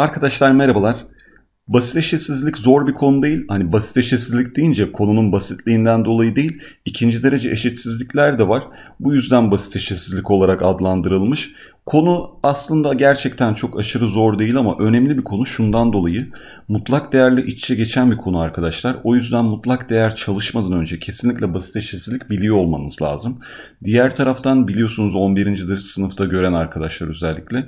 Arkadaşlar merhabalar. Basit zor bir konu değil. Hani basit deyince konunun basitliğinden dolayı değil, ikinci derece eşitsizlikler de var. Bu yüzden basit olarak adlandırılmış. Konu aslında gerçekten çok aşırı zor değil ama önemli bir konu şundan dolayı. Mutlak değerli iç içe geçen bir konu arkadaşlar. O yüzden mutlak değer çalışmadan önce kesinlikle basit eşitsizlik biliyor olmanız lazım. Diğer taraftan biliyorsunuz 11. sınıfta gören arkadaşlar özellikle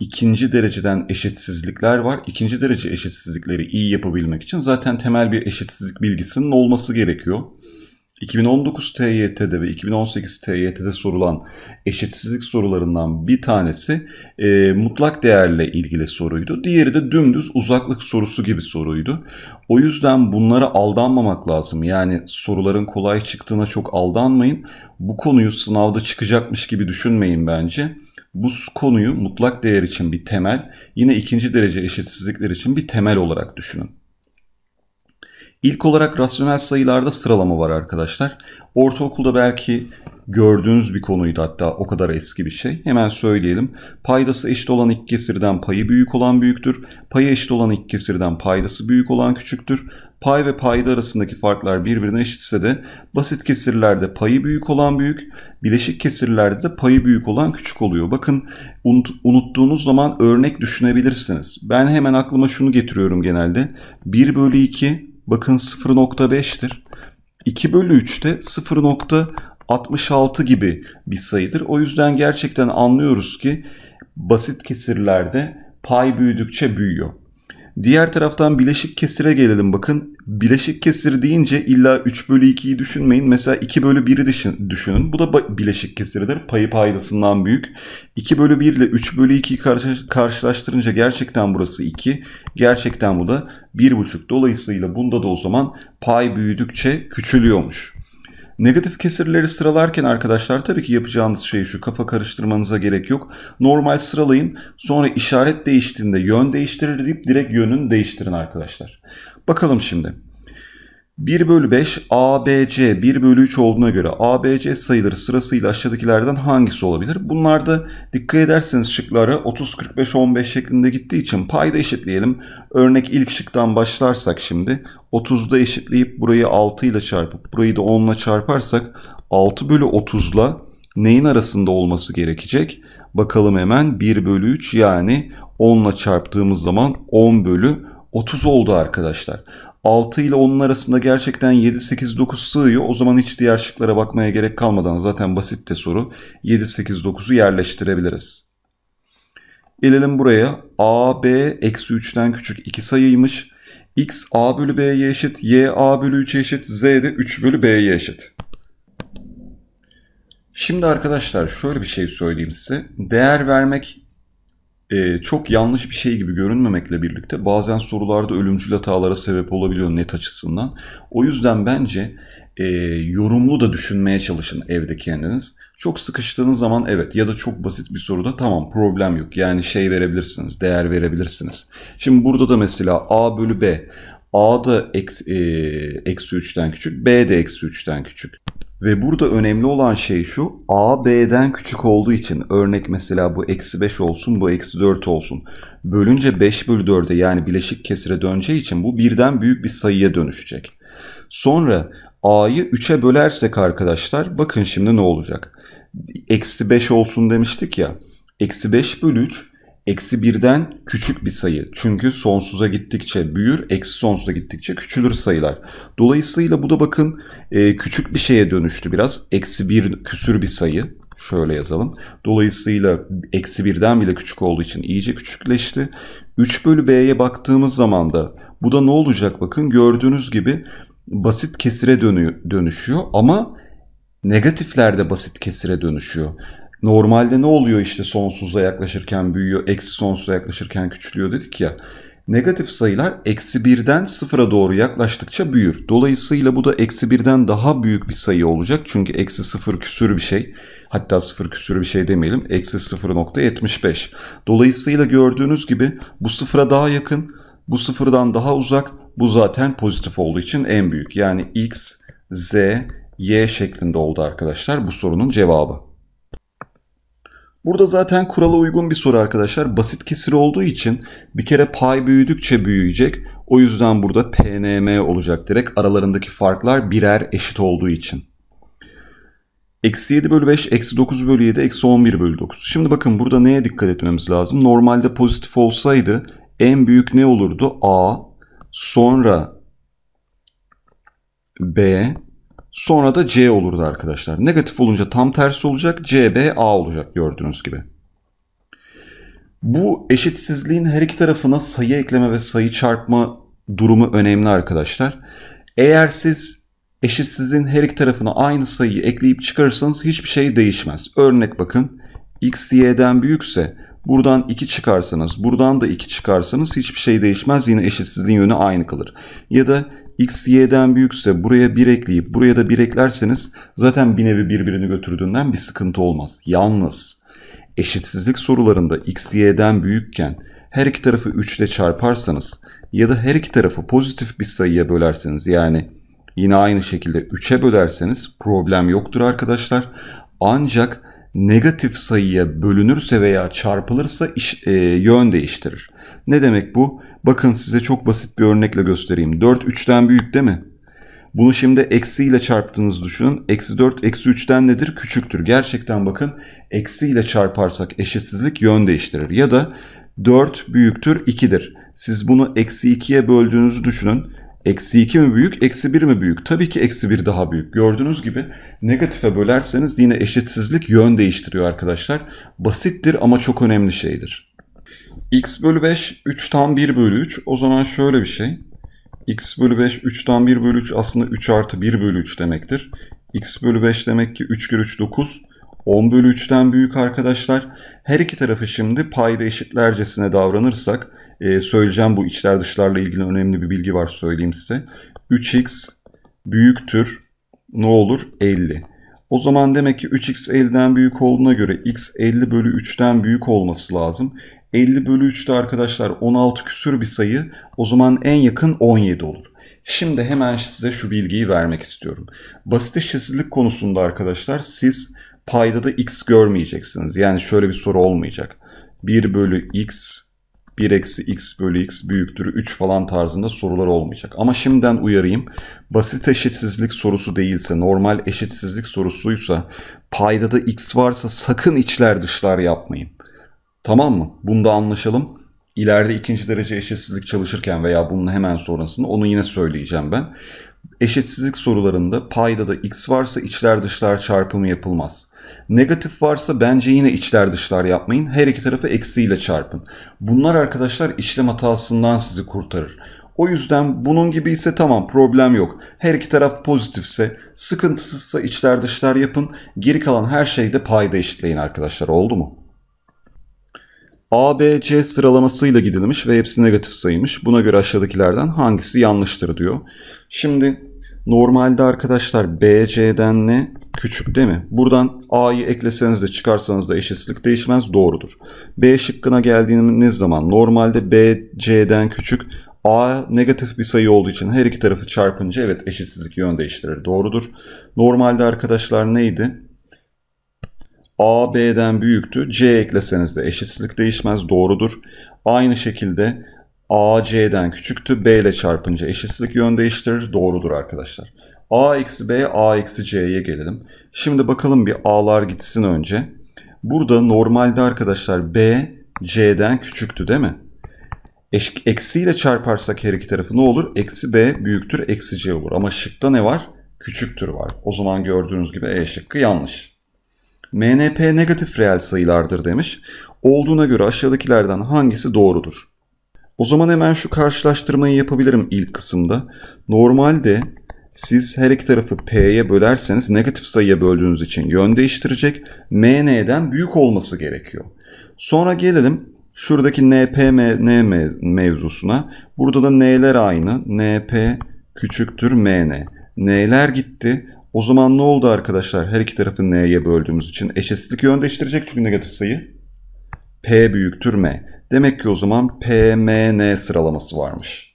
ikinci dereceden eşitsizlikler var. İkinci derece eşitsizlikleri iyi yapabilmek için zaten temel bir eşitsizlik bilgisinin olması gerekiyor. 2019 TYT'de ve 2018 TYT'de sorulan eşitsizlik sorularından bir tanesi e, mutlak değerle ilgili soruydu. Diğeri de dümdüz uzaklık sorusu gibi soruydu. O yüzden bunlara aldanmamak lazım. Yani soruların kolay çıktığına çok aldanmayın. Bu konuyu sınavda çıkacakmış gibi düşünmeyin bence bu konuyu mutlak değer için bir temel, yine ikinci derece eşitsizlikler için bir temel olarak düşünün. İlk olarak rasyonel sayılarda sıralama var arkadaşlar. Ortaokulda belki gördüğünüz bir konuydu hatta o kadar eski bir şey. Hemen söyleyelim. Paydası eşit olan iki kesirden payı büyük olan büyüktür. Payı eşit olan iki kesirden paydası büyük olan küçüktür pay ve payda arasındaki farklar birbirine eşitse de basit kesirlerde payı büyük olan büyük, bileşik kesirlerde de payı büyük olan küçük oluyor. Bakın unut, unuttuğunuz zaman örnek düşünebilirsiniz. Ben hemen aklıma şunu getiriyorum genelde. 1 bölü 2 bakın 0.5'tir. 2 bölü 3 de 0.66 gibi bir sayıdır. O yüzden gerçekten anlıyoruz ki basit kesirlerde pay büyüdükçe büyüyor. Diğer taraftan bileşik kesire gelelim bakın. Bileşik kesir deyince illa 3 bölü 2'yi düşünmeyin. Mesela 2 bölü 1'i düşünün. Bu da bileşik kesirdir. Payı paydasından büyük. 2 bölü 1 ile 3 bölü 2'yi karşılaştırınca gerçekten burası 2. Gerçekten bu da 1,5. Dolayısıyla bunda da o zaman pay büyüdükçe küçülüyormuş. Negatif kesirleri sıralarken arkadaşlar tabii ki yapacağınız şey şu kafa karıştırmanıza gerek yok. Normal sıralayın sonra işaret değiştiğinde yön değiştirir deyip direkt yönünü değiştirin arkadaşlar. Bakalım şimdi. 1 bölü 5 ABC 1 bölü 3 olduğuna göre ABC sayıları sırasıyla aşağıdakilerden hangisi olabilir? Bunlarda dikkat ederseniz şıkları 30, 45, 15 şeklinde gittiği için payda eşitleyelim. Örnek ilk şıktan başlarsak şimdi 30'da eşitleyip burayı 6 ile çarpıp burayı da 10 ile çarparsak 6 bölü 30 ile neyin arasında olması gerekecek? Bakalım hemen 1 bölü 3 yani 10 ile çarptığımız zaman 10 bölü 30 oldu arkadaşlar. 6 ile 10'un arasında gerçekten 7, 8, 9 sığıyor. O zaman hiç diğer şıklara bakmaya gerek kalmadan zaten basit de soru. 7, 8, 9'u yerleştirebiliriz. Gelelim buraya. A, B, eksi 3'ten küçük 2 sayıymış. X, A bölü B'ye eşit. Y, A bölü 3 eşit. Z de 3 bölü B'ye eşit. Şimdi arkadaşlar şöyle bir şey söyleyeyim size. Değer vermek e, çok yanlış bir şey gibi görünmemekle birlikte bazen sorularda ölümcül hatalara sebep olabiliyor net açısından. O yüzden bence e, yorumlu da düşünmeye çalışın evde kendiniz. Çok sıkıştığınız zaman evet ya da çok basit bir soruda tamam problem yok. Yani şey verebilirsiniz, değer verebilirsiniz. Şimdi burada da mesela a bölü b. A da eksi, e, eksi 3'ten küçük, B de eksi 3'ten küçük. Ve burada önemli olan şey şu a b'den küçük olduğu için örnek mesela bu eksi 5 olsun bu eksi 4 olsun. Bölünce 5 bölü 4'e yani bileşik kesire döneceği için bu birden büyük bir sayıya dönüşecek. Sonra a'yı 3'e bölersek arkadaşlar bakın şimdi ne olacak. Eksi 5 olsun demiştik ya. Eksi 5 bölü 3 eksi birden küçük bir sayı. Çünkü sonsuza gittikçe büyür, eksi sonsuza gittikçe küçülür sayılar. Dolayısıyla bu da bakın e, küçük bir şeye dönüştü biraz. Eksi bir küsür bir sayı. Şöyle yazalım. Dolayısıyla eksi birden bile küçük olduğu için iyice küçükleşti. 3 bölü b'ye baktığımız zaman da bu da ne olacak bakın gördüğünüz gibi basit kesire dönüşüyor ama negatiflerde basit kesire dönüşüyor. Normalde ne oluyor işte sonsuza yaklaşırken büyüyor, eksi sonsuza yaklaşırken küçülüyor dedik ya. Negatif sayılar eksi birden sıfıra doğru yaklaştıkça büyür. Dolayısıyla bu da eksi birden daha büyük bir sayı olacak. Çünkü eksi sıfır küsür bir şey. Hatta sıfır küsür bir şey demeyelim. Eksi sıfır nokta beş. Dolayısıyla gördüğünüz gibi bu sıfıra daha yakın. Bu sıfırdan daha uzak. Bu zaten pozitif olduğu için en büyük. Yani x, z, y şeklinde oldu arkadaşlar bu sorunun cevabı. Burada zaten kurala uygun bir soru arkadaşlar. Basit kesir olduğu için bir kere pay büyüdükçe büyüyecek. O yüzden burada PNM olacak direkt aralarındaki farklar birer eşit olduğu için. Eksi 7 bölü 5, eksi 9 bölü 7, eksi 11 bölü 9. Şimdi bakın burada neye dikkat etmemiz lazım? Normalde pozitif olsaydı en büyük ne olurdu? A, sonra B, Sonra da C olurdu arkadaşlar. Negatif olunca tam tersi olacak. CB olacak gördüğünüz gibi. Bu eşitsizliğin her iki tarafına sayı ekleme ve sayı çarpma durumu önemli arkadaşlar. Eğer siz eşitsizliğin her iki tarafına aynı sayıyı ekleyip çıkarırsanız hiçbir şey değişmez. Örnek bakın x y'den büyükse buradan 2 çıkarsanız buradan da 2 çıkarsanız hiçbir şey değişmez. Yine eşitsizliğin yönü aynı kalır. Ya da x y'den büyükse buraya bir ekleyip buraya da bir eklerseniz zaten bir nevi birbirini götürdüğünden bir sıkıntı olmaz. Yalnız eşitsizlik sorularında x y'den büyükken her iki tarafı 3 ile çarparsanız ya da her iki tarafı pozitif bir sayıya bölerseniz yani yine aynı şekilde 3'e bölerseniz problem yoktur arkadaşlar. Ancak negatif sayıya bölünürse veya çarpılırsa iş, e, yön değiştirir. Ne demek bu? Bakın size çok basit bir örnekle göstereyim. 4 3'ten büyük değil mi? Bunu şimdi eksi ile çarptığınızı düşünün. Eksi 4 eksi 3'ten nedir? Küçüktür. Gerçekten bakın eksi ile çarparsak eşitsizlik yön değiştirir. Ya da 4 büyüktür 2'dir. Siz bunu eksi 2'ye böldüğünüzü düşünün. Eksi 2 mi büyük, eksi 1 mi büyük? Tabii ki eksi 1 daha büyük. Gördüğünüz gibi negatife bölerseniz yine eşitsizlik yön değiştiriyor arkadaşlar. Basittir ama çok önemli şeydir. x bölü 5 tam 1 bölü 3. O zaman şöyle bir şey. x bölü 5 tam 1 bölü 3 aslında 3 artı 1 bölü 3 demektir. x bölü 5 demek ki 3 kere 3 9. 10 bölü 3'ten büyük arkadaşlar. Her iki tarafı şimdi payda eşitlercesine davranırsak e, söyleyeceğim bu içler dışlarla ilgili önemli bir bilgi var söyleyeyim size. 3x büyüktür ne olur 50. O zaman demek ki 3x 50'den büyük olduğuna göre x 50 bölü 3'ten büyük olması lazım. 50 bölü 3'te arkadaşlar 16 küsür bir sayı o zaman en yakın 17 olur. Şimdi hemen size şu bilgiyi vermek istiyorum. Basit eşitsizlik konusunda arkadaşlar siz paydada x görmeyeceksiniz. Yani şöyle bir soru olmayacak. 1 bölü x 1 eksi x bölü x büyüktür 3 falan tarzında sorular olmayacak. Ama şimdiden uyarayım. Basit eşitsizlik sorusu değilse, normal eşitsizlik sorusuysa, payda da x varsa sakın içler dışlar yapmayın. Tamam mı? Bunu da anlaşalım. İleride ikinci derece eşitsizlik çalışırken veya bunun hemen sonrasında onu yine söyleyeceğim ben. Eşitsizlik sorularında payda da x varsa içler dışlar çarpımı yapılmaz. Negatif varsa bence yine içler dışlar yapmayın. Her iki tarafı eksiyle çarpın. Bunlar arkadaşlar işlem hatasından sizi kurtarır. O yüzden bunun gibi ise tamam problem yok. Her iki taraf pozitifse, sıkıntısızsa içler dışlar yapın. Geri kalan her şeyde payda eşitleyin arkadaşlar oldu mu? A, B, C sıralamasıyla gidilmiş ve hepsi negatif sayılmış. Buna göre aşağıdakilerden hangisi yanlıştır diyor. Şimdi normalde arkadaşlar B, C'den ne? küçük değil mi? Buradan A'yı ekleseniz de çıkarsanız da eşitsizlik değişmez doğrudur. B şıkkına geldiğiniz zaman normalde B C'den küçük A negatif bir sayı olduğu için her iki tarafı çarpınca evet eşitsizlik yön değiştirir doğrudur. Normalde arkadaşlar neydi? A B'den büyüktü. C ekleseniz de eşitsizlik değişmez doğrudur. Aynı şekilde A C'den küçüktü. B ile çarpınca eşitsizlik yön değiştirir. Doğrudur arkadaşlar a eksi b a eksi c'ye gelelim. Şimdi bakalım bir a'lar gitsin önce. Burada normalde arkadaşlar b c'den küçüktü değil mi? Eksiyle çarparsak her iki tarafı ne olur? Eksi b büyüktür eksi c olur. Ama şıkta ne var? Küçüktür var. O zaman gördüğünüz gibi e şıkkı yanlış. MNP negatif reel sayılardır demiş. Olduğuna göre aşağıdakilerden hangisi doğrudur? O zaman hemen şu karşılaştırmayı yapabilirim ilk kısımda. Normalde siz her iki tarafı P'ye bölerseniz negatif sayıya böldüğünüz için yön değiştirecek. Mn'den büyük olması gerekiyor. Sonra gelelim şuradaki NPM NM mevzusuna. Burada da n'ler aynı. NP küçüktür MN. N'ler gitti. O zaman ne oldu arkadaşlar? Her iki tarafı n'ye böldüğümüz için eşitsizlik yön değiştirecek çünkü negatif sayı. P büyüktür M. Demek ki o zaman PMN sıralaması varmış.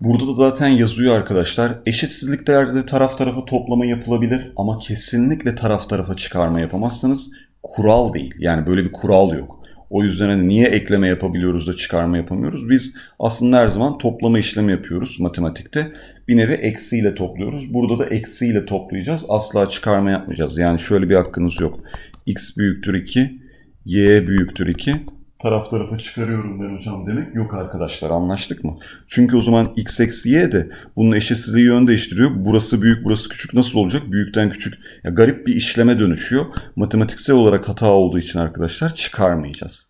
Burada da zaten yazıyor arkadaşlar. Eşitsizliklerde taraf tarafa toplama yapılabilir ama kesinlikle taraf tarafa çıkarma yapamazsınız. Kural değil. Yani böyle bir kural yok. O yüzden hani niye ekleme yapabiliyoruz da çıkarma yapamıyoruz? Biz aslında her zaman toplama işlemi yapıyoruz matematikte. Bir nevi eksiyle topluyoruz. Burada da eksiyle toplayacağız. Asla çıkarma yapmayacağız. Yani şöyle bir hakkınız yok. x büyüktür 2, y büyüktür 2, taraf tarafa çıkarıyorum ben hocam demek yok arkadaşlar anlaştık mı? Çünkü o zaman x eksi y de bunun eşitsizliği yön değiştiriyor. Burası büyük burası küçük nasıl olacak? Büyükten küçük. Ya garip bir işleme dönüşüyor. Matematiksel olarak hata olduğu için arkadaşlar çıkarmayacağız.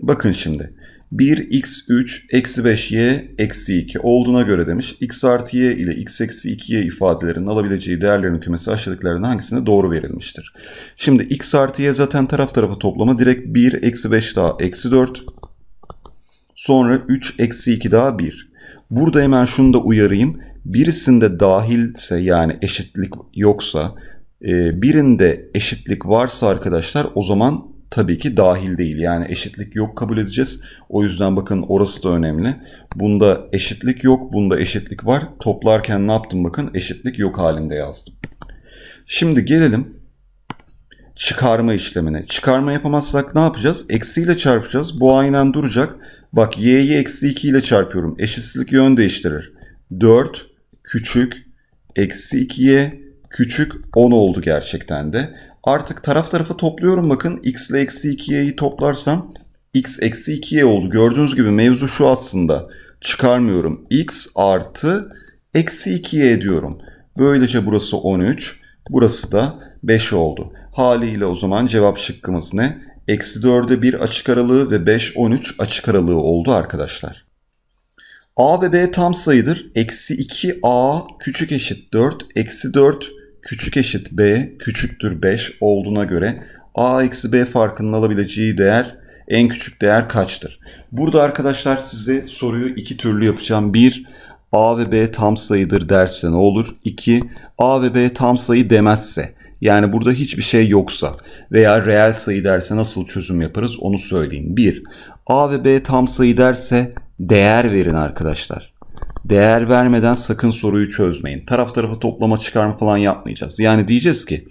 Bakın şimdi 1x3 eksi 5y eksi 2 olduğuna göre demiş x artı y ile x eksi 2y ifadelerinin alabileceği değerlerin kümesi aşağıdakilerden hangisinde doğru verilmiştir? Şimdi x artı y zaten taraf tarafa toplama direkt 1 eksi 5 daha eksi 4 sonra 3 eksi 2 daha 1. Burada hemen şunu da uyarayım birisinde dahilse yani eşitlik yoksa e, birinde eşitlik varsa arkadaşlar o zaman tabii ki dahil değil. Yani eşitlik yok kabul edeceğiz. O yüzden bakın orası da önemli. Bunda eşitlik yok, bunda eşitlik var. Toplarken ne yaptım bakın eşitlik yok halinde yazdım. Şimdi gelelim çıkarma işlemine. Çıkarma yapamazsak ne yapacağız? Eksiyle çarpacağız. Bu aynen duracak. Bak y'yi eksi 2 ile çarpıyorum. Eşitsizlik yön değiştirir. 4 küçük eksi 2'ye küçük 10 oldu gerçekten de. Artık taraf tarafa topluyorum bakın. X ile eksi 2y'yi toplarsam x eksi 2y oldu. Gördüğünüz gibi mevzu şu aslında. Çıkarmıyorum. x artı eksi 2y diyorum. Böylece burası 13. Burası da 5 oldu. Haliyle o zaman cevap şıkkımız ne? Eksi 4'e 1 açık aralığı ve 5, 13 açık aralığı oldu arkadaşlar. A ve B tam sayıdır. Eksi 2A küçük eşit 4, eksi 4 küçük eşit b küçüktür 5 olduğuna göre a eksi b farkının alabileceği değer en küçük değer kaçtır? Burada arkadaşlar size soruyu iki türlü yapacağım. Bir a ve b tam sayıdır derse ne olur? İki, a ve b tam sayı demezse yani burada hiçbir şey yoksa veya reel sayı derse nasıl çözüm yaparız onu söyleyeyim. Bir, A ve B tam sayı derse değer verin arkadaşlar değer vermeden sakın soruyu çözmeyin. Taraf tarafa toplama çıkarma falan yapmayacağız. Yani diyeceğiz ki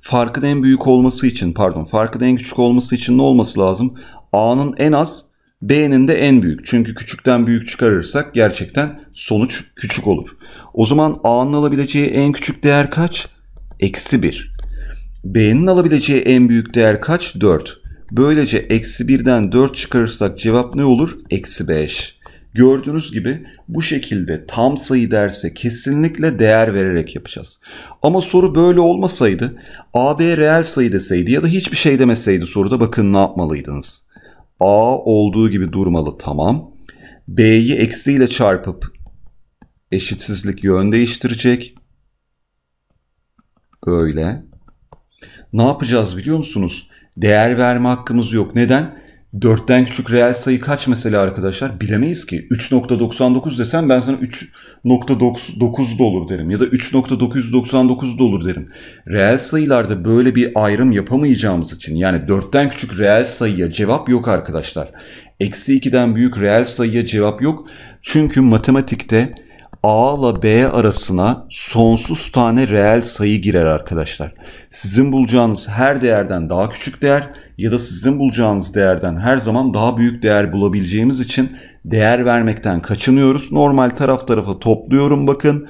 farkın en büyük olması için pardon farkın en küçük olması için ne olması lazım? A'nın en az B'nin de en büyük. Çünkü küçükten büyük çıkarırsak gerçekten sonuç küçük olur. O zaman A'nın alabileceği en küçük değer kaç? Eksi 1. B'nin alabileceği en büyük değer kaç? 4. Böylece eksi 1'den 4 çıkarırsak cevap ne olur? Eksi 5. Gördüğünüz gibi bu şekilde tam sayı derse kesinlikle değer vererek yapacağız. Ama soru böyle olmasaydı AB reel sayı deseydi ya da hiçbir şey demeseydi soruda bakın ne yapmalıydınız. A olduğu gibi durmalı tamam. B'yi eksiyle çarpıp eşitsizlik yön değiştirecek. Böyle. Ne yapacağız biliyor musunuz? Değer verme hakkımız yok. Neden? 4'ten küçük reel sayı kaç mesela arkadaşlar? Bilemeyiz ki. 3.99 desem ben sana 3.9 da olur derim. Ya da 3.999 da olur derim. Reel sayılarda böyle bir ayrım yapamayacağımız için yani 4'ten küçük reel sayıya cevap yok arkadaşlar. Eksi 2'den büyük reel sayıya cevap yok. Çünkü matematikte A ile B arasına sonsuz tane reel sayı girer arkadaşlar. Sizin bulacağınız her değerden daha küçük değer ya da sizin bulacağınız değerden her zaman daha büyük değer bulabileceğimiz için değer vermekten kaçınıyoruz. Normal taraf tarafa topluyorum bakın.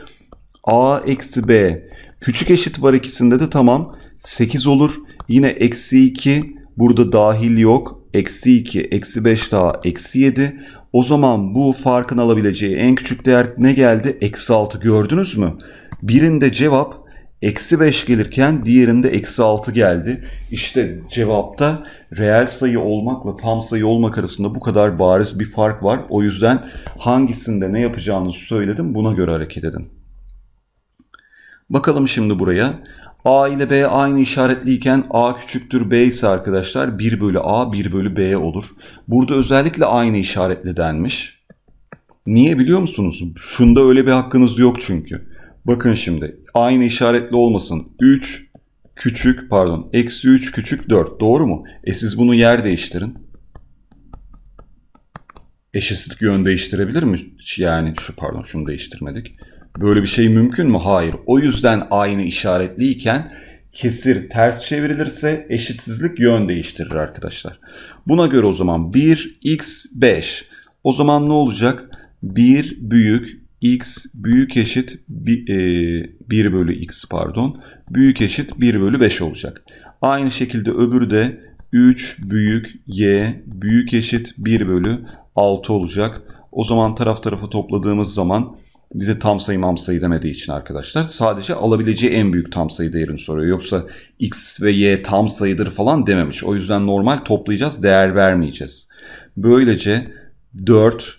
A eksi B küçük eşit var ikisinde de tamam 8 olur. Yine eksi 2 burada dahil yok. Eksi 2, eksi 5 daha, eksi 7. O zaman bu farkın alabileceği en küçük değer ne geldi? Eksi 6 gördünüz mü? Birinde cevap eksi 5 gelirken diğerinde eksi 6 geldi. İşte cevapta reel sayı olmakla tam sayı olmak arasında bu kadar bariz bir fark var. O yüzden hangisinde ne yapacağınızı söyledim buna göre hareket edin. Bakalım şimdi buraya. A ile B aynı işaretliyken A küçüktür B ise arkadaşlar 1 bölü A 1 bölü B olur. Burada özellikle aynı işaretli denmiş. Niye biliyor musunuz? Şunda öyle bir hakkınız yok çünkü. Bakın şimdi aynı işaretli olmasın. 3 küçük pardon eksi 3 küçük 4 doğru mu? E siz bunu yer değiştirin. Eşitlik yön değiştirebilir mi? Yani şu pardon şunu değiştirmedik. Böyle bir şey mümkün mü? Hayır. O yüzden aynı işaretliyken kesir ters çevrilirse eşitsizlik yön değiştirir arkadaşlar. Buna göre o zaman 1 x 5 o zaman ne olacak? 1 büyük x büyük eşit 1 e, bölü x pardon büyük eşit 1 bölü 5 olacak. Aynı şekilde öbürü de 3 büyük y büyük eşit 1 bölü 6 olacak. O zaman taraf tarafa topladığımız zaman bize tam sayı mam sayı demediği için arkadaşlar sadece alabileceği en büyük tam sayı değerini soruyor. Yoksa x ve y tam sayıdır falan dememiş. O yüzden normal toplayacağız değer vermeyeceğiz. Böylece 4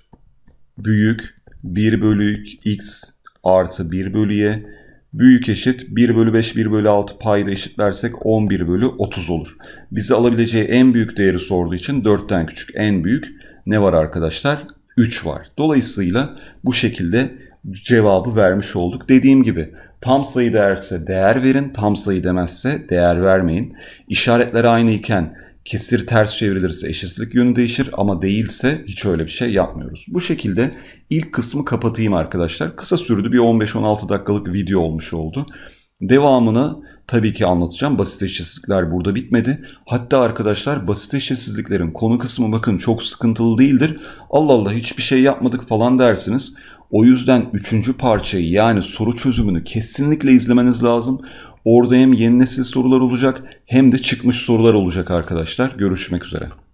büyük 1 bölü x artı 1 bölü y büyük eşit 1 bölü 5 1 bölü 6 payda eşitlersek 11 bölü 30 olur. Bize alabileceği en büyük değeri sorduğu için 4'ten küçük en büyük ne var arkadaşlar? 3 var. Dolayısıyla bu şekilde cevabı vermiş olduk. Dediğim gibi tam sayı değerse değer verin, tam sayı demezse değer vermeyin. İşaretler aynı iken kesir ters çevrilirse eşitsizlik yönü değişir ama değilse hiç öyle bir şey yapmıyoruz. Bu şekilde ilk kısmı kapatayım arkadaşlar. Kısa sürdü bir 15-16 dakikalık video olmuş oldu. Devamını tabii ki anlatacağım. Basit eşitsizlikler burada bitmedi. Hatta arkadaşlar basit eşitsizliklerin konu kısmı bakın çok sıkıntılı değildir. Allah Allah hiçbir şey yapmadık falan dersiniz. O yüzden üçüncü parçayı yani soru çözümünü kesinlikle izlemeniz lazım. Orada hem yeni nesil sorular olacak hem de çıkmış sorular olacak arkadaşlar. Görüşmek üzere.